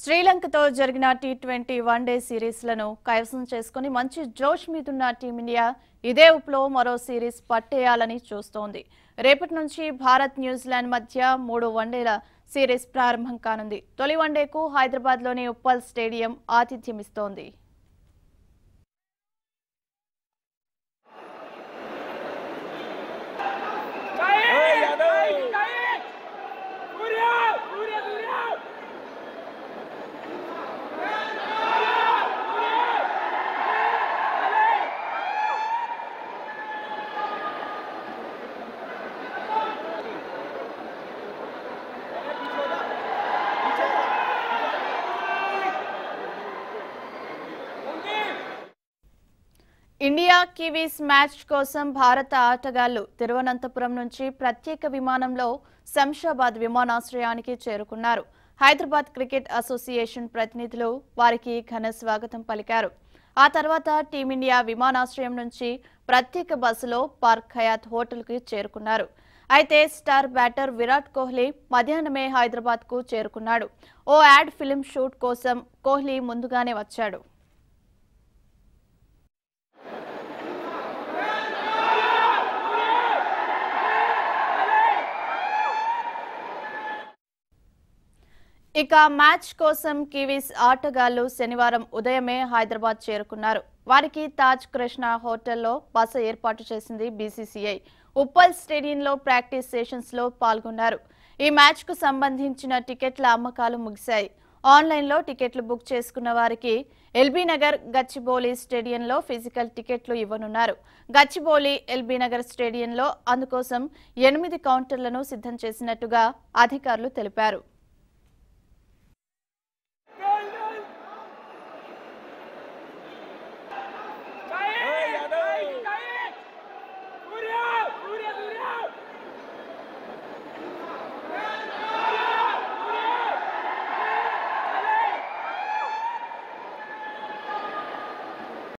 శ్రీలంకతో జరిగిన T twenty one day సిరీస్లను కైవసం చేసుకుని మంచి జోష్ మీదున్న టీమిండియా ఇదే ఉపలో మరో సిరీస్ పట్టేయాలని చూస్తోంది రేపటి నుంచి భారత్ న్యూజిలాండ్ మధ్య మూడు వన్డేల సిరీస్ ప్రారంభం కానుంది తొలి వన్డేకు హైదరాబాద్లోని ఉప్పల్ స్టేడియం ఆతిథ్యమిస్తోంది ఇండియా కివీస్ మ్యాచ్ కోసం భారత ఆటగాళ్లు తిరువనంతపురం నుంచి ప్రత్యేక విమానంలో శంషాబాద్ విమానాశ్రయానికి చేరుకున్నారు హైదరాబాద్ క్రికెట్ అసోసియేషన్ ప్రతినిధులు వారికి ఘన స్వాగతం పలికారు ఆ తర్వాత టీమిండియా విమానాశ్రయం నుంచి ప్రత్యేక బస్సులో పార్క్ హయాత్ హోటల్కి చేరుకున్నారు అయితే స్టార్ బ్యాటర్ విరాట్ కోహ్లీ మధ్యాహ్నమే హైదరాబాద్కు చేరుకున్నాడు ఓ యాడ్ ఫిలిం షూట్ కోసం కోహ్లీ ముందుగానే వచ్చాడు ఇక మ్యాచ్ కోసం కివీస్ ఆటగాళ్లు శనివారం ఉదయమే హైదరాబాద్ చేరుకున్నారు వారికి తాజ్ కృష్ణ హోటల్లో బస ఏర్పాటు చేసింది బీసీసీఐ ఉప్పల్ స్టేడియంలో ప్రాక్టీస్ లో పాల్గొన్నారు ఈ మ్యాచ్కు సంబంధించిన టికెట్ల అమ్మకాలు ముగిశాయి ఆన్లైన్లో టికెట్లు బుక్ చేసుకున్న వారికి ఎల్బీ నగర్ గచ్చిబౌలి స్టేడియంలో ఫిజికల్ టికెట్లు ఇవ్వనున్నారు గచ్చిబౌలి ఎల్బీ నగర్ స్టేడియంలో అందుకోసం ఎనిమిది కౌంటర్లను సిద్ధం చేసినట్టుగా అధికారులు తెలిపారు